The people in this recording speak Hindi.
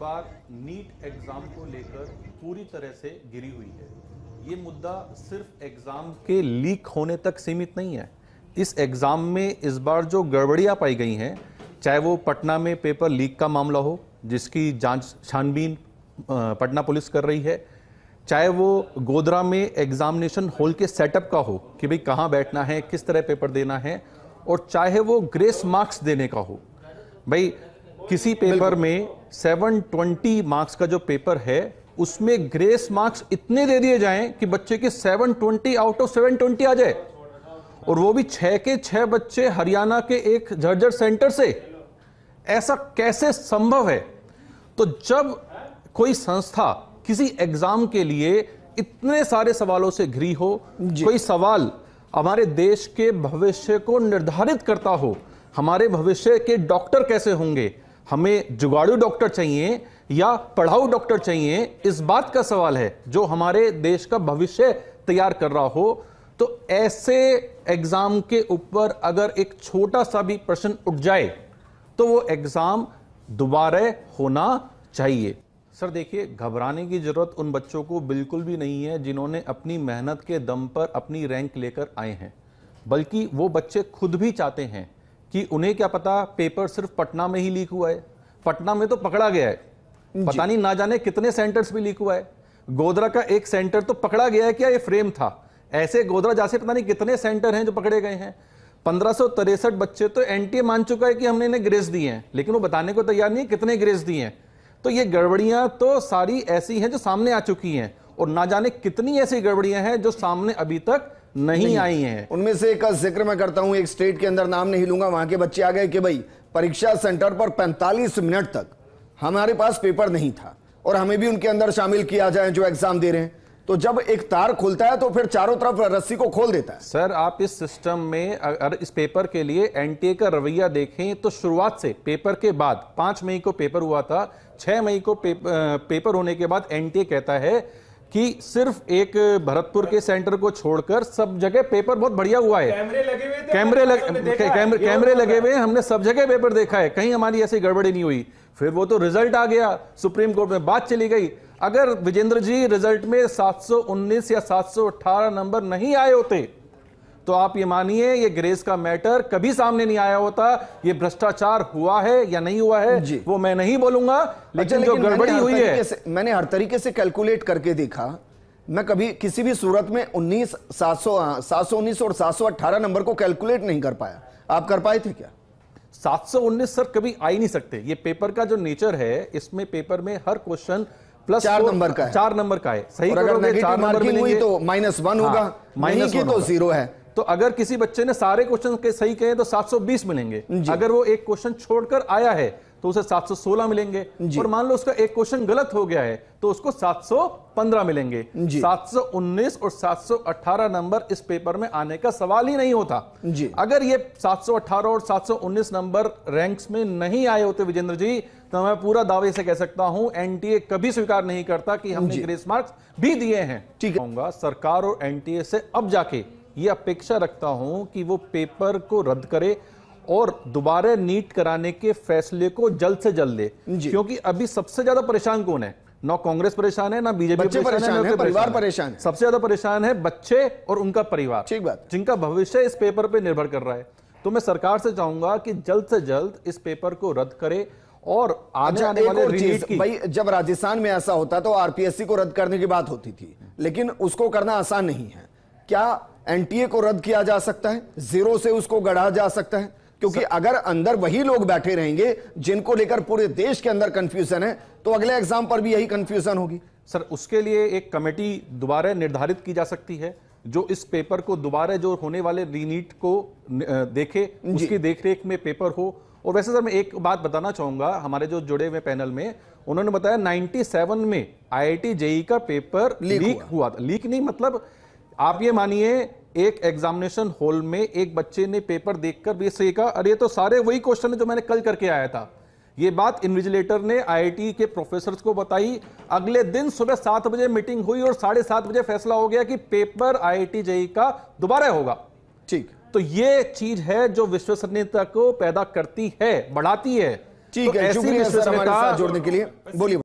बार नीट एग्ज़ाम को लेकर पूरी तरह से गिरी हुई है ये मुद्दा सिर्फ एग्ज़ाम के लीक होने तक सीमित नहीं है इस एग्ज़ाम में इस बार जो गड़बड़ियां पाई गई हैं चाहे वो पटना में पेपर लीक का मामला हो जिसकी जांच छानबीन पटना पुलिस कर रही है चाहे वो गोदरा में एग्जामिनेशन हॉल के सेटअप का हो कि भाई कहाँ बैठना है किस तरह पेपर देना है और चाहे वो ग्रेस मार्क्स देने का हो भाई किसी पेपर में 720 मार्क्स का जो पेपर है उसमें ग्रेस मार्क्स इतने दे दिए जाएं कि बच्चे के 720 आउट ऑफ 720 आ जाए और वो भी छह के छह बच्चे हरियाणा के एक झरझर सेंटर से ऐसा कैसे संभव है तो जब कोई संस्था किसी एग्जाम के लिए इतने सारे सवालों से घिरी हो कोई सवाल हमारे देश के भविष्य को निर्धारित करता हो हमारे भविष्य के डॉक्टर कैसे होंगे हमें जुगाड़ू डॉक्टर चाहिए या पढ़ाऊ डॉक्टर चाहिए इस बात का सवाल है जो हमारे देश का भविष्य तैयार कर रहा हो तो ऐसे एग्जाम के ऊपर अगर एक छोटा सा भी प्रश्न उठ जाए तो वो एग्जाम दोबारा होना चाहिए सर देखिए घबराने की ज़रूरत उन बच्चों को बिल्कुल भी नहीं है जिन्होंने अपनी मेहनत के दम पर अपनी रैंक लेकर आए हैं बल्कि वो बच्चे खुद भी चाहते हैं कि उन्हें क्या पता पेपर सिर्फ पटना में ही लीक हुआ है पटना में तो पकड़ा गया है पता नहीं ना जाने कितने सेंटर्स भी लीक हुआ है गोदरा का एक सेंटर तो पकड़ा गया है क्या ये फ्रेम था ऐसे गोदरा जैसे पता नहीं कितने सेंटर हैं जो पकड़े गए हैं पंद्रह बच्चे तो एनटीए मान चुका है कि हमने इन्हें ग्रेस दिए हैं लेकिन वो बताने को तैयार नहीं है कितने ग्रेस दिए हैं तो ये गड़बड़ियां तो सारी ऐसी हैं जो सामने आ चुकी हैं और ना जाने कितनी ऐसी गड़बड़ियां हैं जो सामने अभी तक नहीं आई हैं उनमें से एक जिक्र मैं करता हूं एक स्टेट के अंदर नाम नहीं लूंगा वहां के बच्चे आ गए कि भाई परीक्षा सेंटर पर 45 मिनट तक हमारे पास पेपर नहीं था और हमें भी उनके अंदर शामिल किया जाए जो एग्जाम दे रहे हैं तो जब एक तार खुलता है तो फिर चारों तरफ रस्सी को खोल देता है सर आप इस सिस्टम में अगर इस पेपर के लिए एनटीए का रवैया देखें तो शुरुआत से पेपर के बाद पांच मई को पेपर हुआ था छह मई को पेपर होने के बाद एनटीए कहता है कि सिर्फ एक भरतपुर के सेंटर को छोड़कर सब जगह पेपर बहुत बढ़िया हुआ है कैमरे लगे हुए कैमरे कैमरे, कैमरे लगे हुए हमने सब जगह पेपर देखा है कहीं हमारी ऐसी गड़बड़ी नहीं हुई फिर वो तो रिजल्ट आ गया सुप्रीम कोर्ट में बात चली गई अगर विजेंद्र जी रिजल्ट में 719 या 718 नंबर नहीं आए होते तो आप ये मानिए ये ग्रेस का मैटर कभी सामने नहीं आया होता ये भ्रष्टाचार हुआ है या नहीं हुआ है वो मैं नहीं बोलूंगा अच्छा, लेकिन जो गड़बड़ी हुई है मैंने हर तरीके से कैलकुलेट करके देखा मैं कभी किसी भी सूरत में उन्नीस सात सौ हाँ, सात सौ उन्नीस और सात सौ अट्ठारह नंबर को कैलकुलेट नहीं कर पाया आप कर पाए थे क्या सात सौ उन्नीस सर कभी आ ही नहीं सकते ये पेपर का जो नेचर है इसमें पेपर में हर क्वेश्चन प्लस चार नंबर का है चार नंबर का है सही अगर नेगेटिव मार्किंग हुई तो माइनस हाँ, वन होगा माइनस की तो जीरो है तो अगर किसी बच्चे ने सारे क्वेश्चन के सही कहे तो 720 मिलेंगे अगर वो एक क्वेश्चन छोड़कर आया है तो उसे 716 मिलेंगे और मान लो उसका एक क्वेश्चन गलत हो गया है तो उसको 715 मिलेंगे 719 और 718 नंबर इस पेपर में आने का सवाल ही नहीं होता जी। अगर ये 718 और 719 नंबर रैंक्स में नहीं आए होते विजेंद्र जी तो मैं पूरा दावे से कह सकता हूं एनटीए कभी स्वीकार नहीं करता कि हमने ग्रेस मार्क्स भी दिए हैं ठीक है सरकार और एनटीए से अब जाके ये अपेक्षा रखता हूं कि वो पेपर को रद्द करे और दोबारा नीट कराने के फैसले को जल्द से जल्द ले क्योंकि अभी सबसे ज्यादा परेशान कौन है ना कांग्रेस परेशान है ना बीजेपी परेशान, है, परिवार परेशान है सबसे ज्यादा परेशान है बच्चे और उनका परिवार ठीक बात जिनका भविष्य इस पेपर पर निर्भर कर रहा है तो मैं सरकार से चाहूंगा कि जल्द से जल्द इस पेपर को रद्द करे और आज आने अच्छा, वाले रीट की भाई जब राजस्थान में ऐसा होता तो आरपीएससी को रद्द करने की बात होती थी लेकिन उसको करना आसान नहीं है क्या एनटीए को रद्द किया जा सकता है जीरो से उसको गढ़ा जा सकता है क्योंकि अगर अंदर वही लोग बैठे रहेंगे जिनको लेकर पूरे देश के अंदर कंफ्यूजन है तो अगले एग्जाम पर भी यही कंफ्यूजन होगी सर उसके लिए एक कमेटी दोबारा निर्धारित की जा सकती है जो इस पेपर को दोबारा जो होने वाले रीनीट को देखे उसकी देखरेख में पेपर हो और वैसे सर मैं एक बात बताना चाहूंगा हमारे जो जुड़े हुए पैनल में उन्होंने बताया 97 में आईआईटी जेई e का पेपर लीक, लीक हुआ।, हुआ था लीक नहीं मतलब आप ये मानिए एक एग्जामिनेशन हॉल में एक बच्चे ने पेपर देखकर भी सही कहा अरे तो सारे वही क्वेश्चन है जो मैंने कल करके आया था ये बात इन्विजिलेटर ने आईआईटी के प्रोफेसर को बताई अगले दिन सुबह सात बजे मीटिंग हुई और साढ़े सात बजे फैसला हो गया कि पेपर आईआईटी आई का दोबारा होगा ठीक तो ये चीज है जो विश्वसनीयता को पैदा करती है बढ़ाती है ठीक तो है ऐसी विश्वसनीयता जोड़ने के लिए बोलिए